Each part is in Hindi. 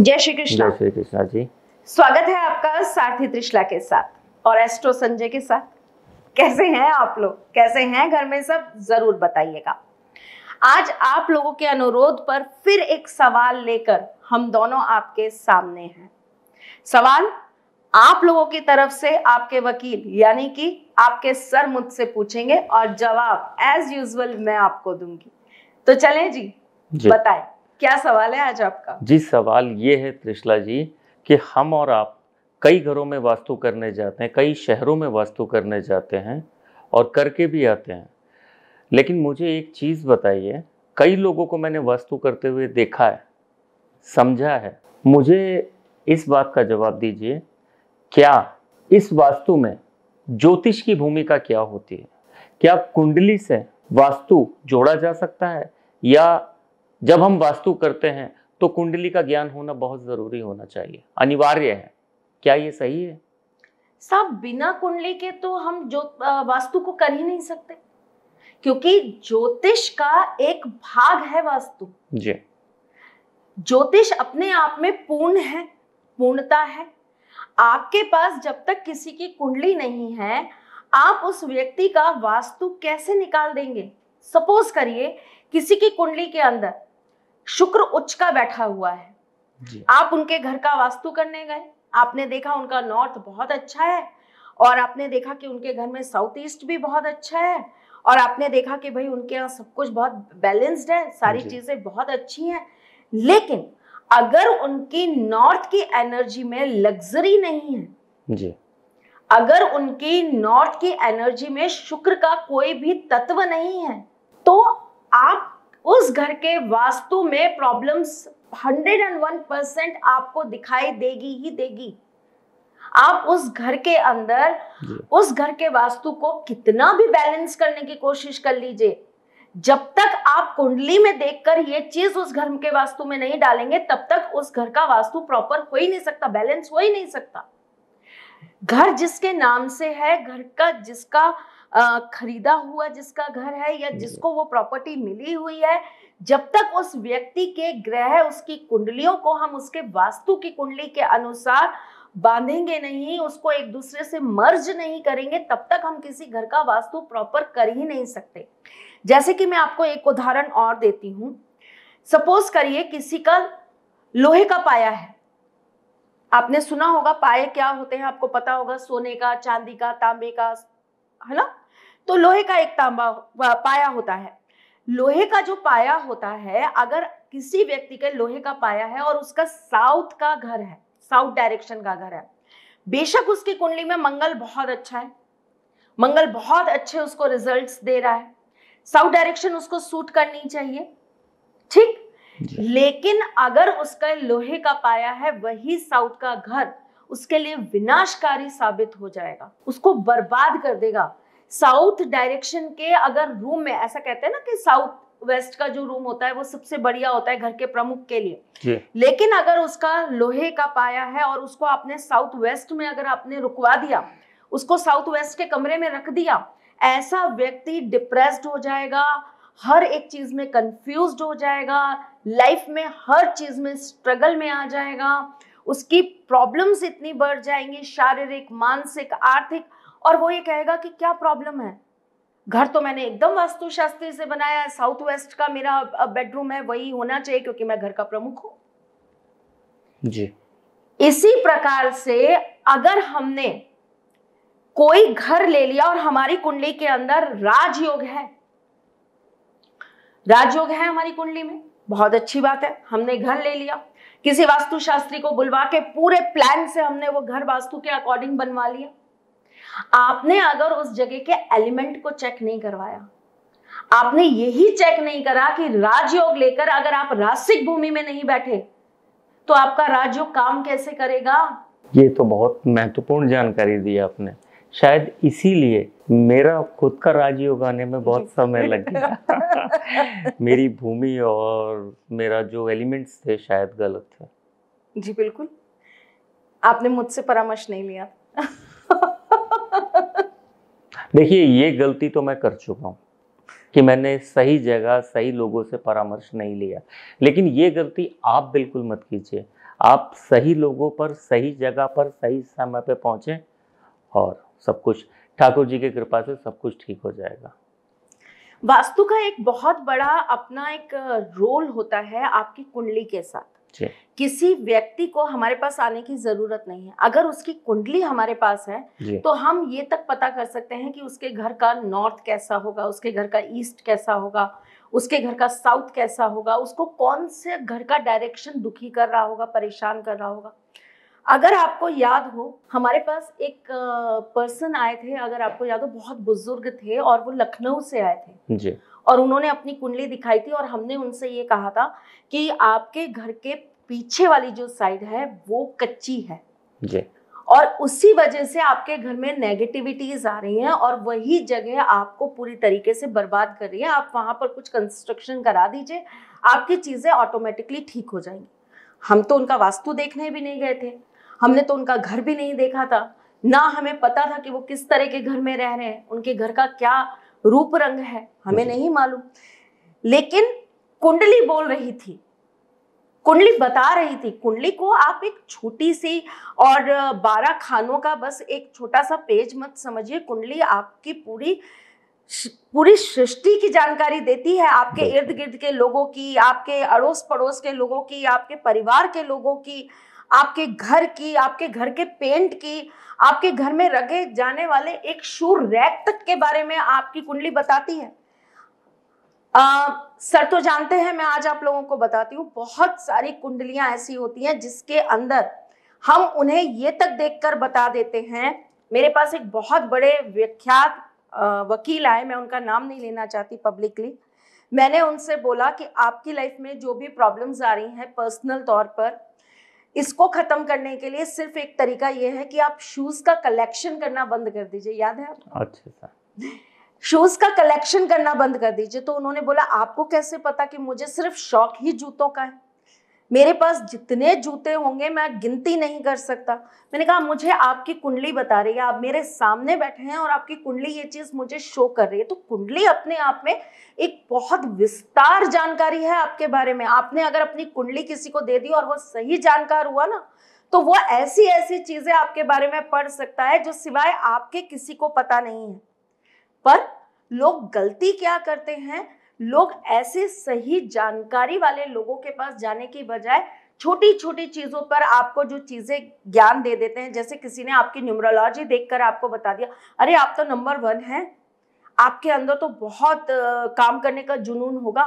जय श्री कृष्ण जय श्री कृष्णा जी स्वागत है आपका सारथी त्रिशला के साथ और एस्ट्रो संजय के साथ कैसे हैं आप लोग कैसे हैं घर में सब जरूर बताइएगा आज आप लोगों के अनुरोध पर फिर एक सवाल लेकर हम दोनों आपके सामने हैं सवाल आप लोगों की तरफ से आपके वकील यानी कि आपके सर मुझसे पूछेंगे और जवाब एज यूजल मैं आपको दूंगी तो चलें जी, जी। बताएं क्या सवाल है आज आपका जी सवाल ये है त्रिशला जी कि हम और आप कई घरों में वास्तु करने जाते हैं कई शहरों में वास्तु करने जाते हैं और करके भी आते हैं लेकिन मुझे एक चीज़ बताइए कई लोगों को मैंने वास्तु करते हुए देखा है समझा है मुझे इस बात का जवाब दीजिए क्या इस वास्तु में ज्योतिष की भूमिका क्या होती है क्या कुंडली से वास्तु जोड़ा जा सकता है या जब हम वास्तु करते हैं तो कुंडली का ज्ञान होना बहुत ज़रूरी होना चाहिए अनिवार्य है क्या ये सही है साहब बिना कुंडली के तो हम जो वास्तु को कर ही नहीं सकते क्योंकि ज्योतिष का एक भाग है वास्तु जी ज्योतिष अपने आप में पूर्ण है पूर्णता है आपके पास जब तक किसी की कुंडली नहीं है आप उस व्यक्ति का वास्तु कैसे निकाल देंगे सपोज करिए किसी की कुंडली के अंदर शुक्र उच्च का बैठा हुआ है जी। आप उनके घर का वास्तु करने गए आपने देखा उनका नॉर्थ बहुत अच्छा है और आपने देखा कि उनके घर में साउथ ईस्ट भी बहुत अच्छा है और आपने देखा कि भाई उनके यहाँ सब कुछ बहुत बैलेंस्ड है सारी चीजें बहुत अच्छी हैं लेकिन अगर उनकी नॉर्थ की एनर्जी में लग्जरी नहीं है जी अगर उनकी नॉर्थ की एनर्जी में शुक्र का कोई भी तत्व नहीं है तो आप उस घर के वास्तु में प्रॉब्लम्स 101 परसेंट आपको दिखाई देगी ही देगी आप उस घर के अंदर उस घर के वास्तु को कितना भी बैलेंस करने की कोशिश कर लीजिए जब तक आप कुंडली में देखकर ये चीज उस घर के वास्तु में नहीं डालेंगे तब तक उस घर का वास्तु प्रॉपर हो ही नहीं सकता बैलेंस हो ही नहीं सकता घर जिसके नाम से है घर का जिसका खरीदा हुआ जिसका घर है या हम्म। जिसको वो प्रॉपर्टी मिली हुई है जब तक उस व्यक्ति के ग्रह उसकी कुंडलियों को हम उसके वास्तु की कुंडली के अनुसार बांधेंगे नहीं उसको एक दूसरे से मर्ज नहीं करेंगे तब तक हम किसी घर का वास्तु प्रॉपर कर ही नहीं सकते जैसे कि मैं आपको एक उदाहरण और देती हूं सपोज करिए किसी का लोहे का पाया है आपने सुना होगा पाए क्या होते हैं आपको पता होगा सोने का चांदी का तांबे का है ना तो लोहे का एक तांबा पाया होता है लोहे का जो पाया होता है अगर किसी व्यक्ति के लोहे का पाया है और उसका साउथ का घर है साउथ डायरेक्शन का घर है बेशक उसकी कुंडली में मंगल बहुत अच्छा है मंगल बहुत अच्छे उसको रिजल्ट्स दे रहा है साउथ डायरेक्शन उसको सूट करनी चाहिए ठीक लेकिन अगर उसका लोहे का पाया है वही साउथ का घर उसके लिए विनाशकारी साबित हो जाएगा उसको बर्बाद कर देगा साउथ डायरेक्शन के अगर रूम में ऐसा कहते हैं ना कि साउथ वेस्ट का जो रूम होता है वो सबसे बढ़िया होता है घर के प्रमुख के लिए लेकिन अगर उसका लोहे का पाया है और उसको आपने साउथ वेस्ट में अगर आपने रुकवा दिया उसको साउथ वेस्ट के कमरे में रख दिया ऐसा व्यक्ति डिप्रेस्ड हो जाएगा हर एक चीज में कंफ्यूज हो जाएगा लाइफ में हर चीज में स्ट्रगल में आ जाएगा उसकी प्रॉब्लम्स इतनी बढ़ जाएंगी शारीरिक मानसिक आर्थिक और वो ये कहेगा कि क्या प्रॉब्लम है घर तो मैंने एकदम वास्तुशास्त्री से बनाया है साउथ वेस्ट का मेरा बेडरूम है वही होना चाहिए क्योंकि मैं घर का प्रमुख हूं जी इसी प्रकार से अगर हमने कोई घर ले लिया और हमारी कुंडली के अंदर राजयोग है राजयोग है हमारी कुंडली में बहुत अच्छी बात है हमने घर ले लिया किसी वास्तुशास्त्री को बुलवा के पूरे प्लान से हमने वो घर वास्तु के अकॉर्डिंग बनवा लिया आपने अगर उस जगह के एलिमेंट को चेक नहीं करवाया आपने यही चेक नहीं करा कि राजयोग लेकर अगर आप रासिक भूमि में नहीं बैठे तो आपका राजयोग काम कैसे करेगा ये तो बहुत महत्वपूर्ण जानकारी दी आपने शायद इसीलिए मेरा खुद का राजयोग आने में बहुत समय लग गया मेरी भूमि और मेरा जो एलिमेंट्स थे शायद गलत थे जी बिल्कुल आपने मुझसे परामर्श नहीं लिया देखिए ये गलती तो मैं कर चुका हूँ कि मैंने सही जगह सही लोगों से परामर्श नहीं लिया लेकिन ये गलती आप बिल्कुल मत कीजिए आप सही लोगों पर सही जगह पर सही समय पे पहुँचें और सब कुछ ठाकुर जी की कृपा से सब कुछ ठीक हो जाएगा वास्तु का एक बहुत बड़ा अपना एक रोल होता है आपकी कुंडली के साथ किसी व्यक्ति को हमारे पास आने की जरूरत नहीं है अगर उसकी कुंडली हमारे पास है तो हम ये तक पता कर सकते हैं कि उसके घर का नॉर्थ कैसा होगा उसके घर का ईस्ट कैसा होगा उसके घर का साउथ कैसा होगा उसको कौन से घर का डायरेक्शन दुखी कर रहा होगा परेशान कर रहा होगा अगर आपको याद हो हमारे पास एक पर्सन आए थे अगर आपको याद हो बहुत बुजुर्ग थे और वो लखनऊ से आए थे जी और उन्होंने अपनी कुंडली दिखाई थी और हमने उनसे ये कहा था कि आपके घर के पीछे वाली जो साइड है वो कच्ची है जी और उसी वजह से आपके घर में नेगेटिविटीज आ रही हैं और वही जगह आपको पूरी तरीके से बर्बाद कर रही है आप वहां पर कुछ कंस्ट्रक्शन करा दीजिए आपकी चीजें ऑटोमेटिकली ठीक हो जाएंगी हम तो उनका वास्तु देखने भी नहीं गए थे हमने तो उनका घर भी नहीं देखा था ना हमें पता था कि वो किस तरह के घर में रह रहे हैं उनके घर का क्या रूप रंग है हमें नहीं मालूम लेकिन कुंडली बोल रही थी कुंडली बता रही थी कुंडली को आप एक छोटी सी और बारह खानों का बस एक छोटा सा पेज मत समझिए कुंडली आपकी पूरी पूरी सृष्टि की जानकारी देती है आपके इर्द गिर्द के लोगों की आपके अड़ोस पड़ोस के लोगों की आपके परिवार के लोगों की आपके घर की आपके घर के पेंट की आपके घर में रखे जाने वाले एक शूर रैक तक के बारे में आपकी कुंडली बताती है आ, सर तो जानते हैं मैं आज आप लोगों को बताती हूँ बहुत सारी कुंडलियां ऐसी होती हैं जिसके अंदर हम उन्हें ये तक देखकर बता देते हैं मेरे पास एक बहुत बड़े विख्यात वकील आए मैं उनका नाम नहीं लेना चाहती पब्लिकली मैंने उनसे बोला कि आपकी लाइफ में जो भी प्रॉब्लम्स आ रही हैं पर्सनल तौर पर इसको खत्म करने के लिए सिर्फ एक तरीका यह है कि आप शूज का कलेक्शन करना बंद कर दीजिए याद है आप अच्छा शूज अच्छा। का कलेक्शन करना बंद कर दीजिए तो उन्होंने बोला आपको कैसे पता कि मुझे सिर्फ शौक ही जूतों का है मेरे पास जितने जूते होंगे मैं गिनती नहीं कर सकता मैंने कहा मुझे आपकी कुंडली बता रही है आप मेरे सामने बैठे हैं और आपकी कुंडली ये चीज़ मुझे शो कर रही है तो कुंडली अपने आप में एक बहुत विस्तार जानकारी है आपके बारे में आपने अगर अपनी कुंडली किसी को दे दी और वो सही जानकार हुआ ना तो वो ऐसी ऐसी चीज़ें आपके बारे में पढ़ सकता है जो सिवाय आपके किसी को पता नहीं है पर लोग गलती क्या करते हैं लोग ऐसे सही जानकारी वाले लोगों के पास जाने की बजाय छोटी छोटी चीज़ों पर आपको जो चीज़ें ज्ञान दे देते हैं जैसे किसी ने आपकी न्यूमरोलॉजी देखकर आपको बता दिया अरे आप तो नंबर वन हैं आपके अंदर तो बहुत काम करने का जुनून होगा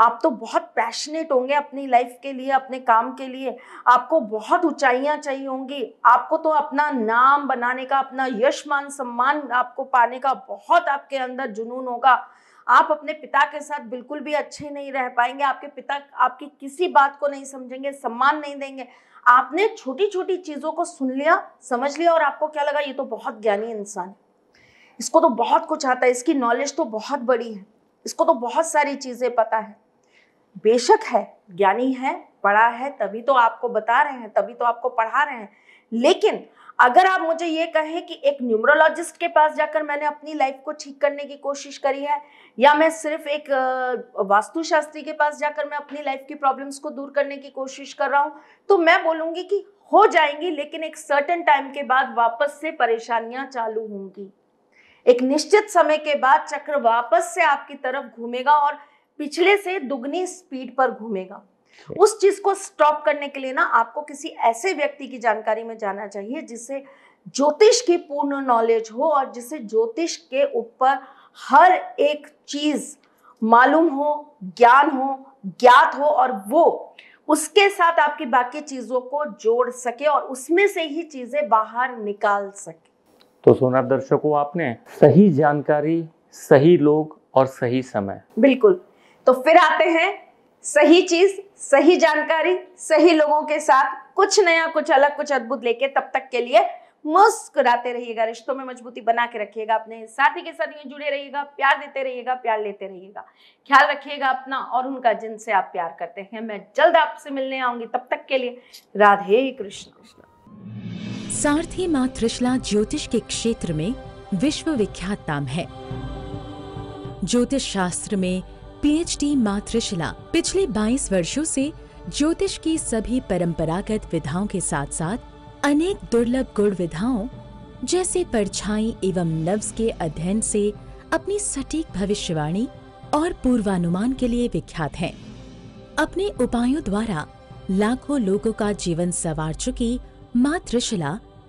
आप तो बहुत पैशनेट होंगे अपनी लाइफ के लिए अपने काम के लिए आपको बहुत ऊंचाइयां चाहिए होंगी आपको तो अपना नाम बनाने का अपना यश मान सम्मान आपको पाने का बहुत आपके अंदर जुनून होगा आप अपने पिता के साथ बिल्कुल भी अच्छे नहीं रह पाएंगे आपके पिता आपकी किसी बात को नहीं समझेंगे सम्मान नहीं देंगे आपने छोटी छोटी चीज़ों को सुन लिया समझ लिया और आपको क्या लगा ये तो बहुत ज्ञानी इंसान है इसको तो बहुत कुछ आता है इसकी नॉलेज तो बहुत बड़ी है इसको तो बहुत सारी चीज़ें पता है बेशक है ज्ञानी है पढ़ा है तभी तो आपको बता रहे हैं तभी तो आपको पढ़ा रहे हैं लेकिन अगर आप मुझे ये कहें कि एक न्यूमरोलॉजिस्ट के पास जाकर मैंने अपनी लाइफ को ठीक करने की कोशिश करी है या मैं सिर्फ एक वास्तुशास्त्री के पास जाकर मैं अपनी लाइफ की प्रॉब्लम्स को दूर करने की कोशिश कर रहा हूँ तो मैं बोलूंगी कि हो जाएंगी लेकिन एक सर्टन टाइम के बाद वापस से परेशानियाँ चालू होंगी एक निश्चित समय के बाद चक्र वापस से आपकी तरफ घूमेगा और पिछले से दुगनी स्पीड पर घूमेगा उस चीज को स्टॉप करने के लिए ना आपको किसी ऐसे व्यक्ति की जानकारी में जाना चाहिए जिसे ज्योतिष की पूर्ण नॉलेज हो और जिसे ज्योतिष के ऊपर हर एक चीज मालूम हो ज्ञान हो ज्ञात हो और वो उसके साथ आपकी बाकी चीजों को जोड़ सके और उसमें से ही चीजें बाहर निकाल सके तो सोना दर्शकों आपने सही जानकारी सही लोग और सही समय बिल्कुल तो फिर आते हैं सही चीज सही जानकारी सही लोगों के साथ कुछ नया कुछ अलग कुछ अद्भुत लेके तब तक के लिए मुस्कुराते रहिएगा रिश्तों में मजबूती बना के रखिएगा अपने साथी के साथ ये जुड़े रहिएगा प्यार देते रहिएगा प्यार लेते रहिएगा ख्याल रखिएगा अपना और उनका जिनसे आप प्यार करते हैं मैं जल्द आपसे मिलने आऊंगी तब तक के लिए राधे कृष्ण कृष्ण सारथी माँ त्रिशला ज्योतिष के क्षेत्र में विश्व विख्यात नाम है ज्योतिष शास्त्र में पीएचडी माँ त्रिशला पिछले 22 वर्षों से ज्योतिष की सभी परंपरागत विधाओं के साथ साथ अनेक दुर्लभ गुण विधाओं जैसे परछाई एवं लव्स के अध्ययन से अपनी सटीक भविष्यवाणी और पूर्वानुमान के लिए विख्यात हैं। अपने उपायों द्वारा लाखों लोगों का जीवन संवार चुकी मातृशिला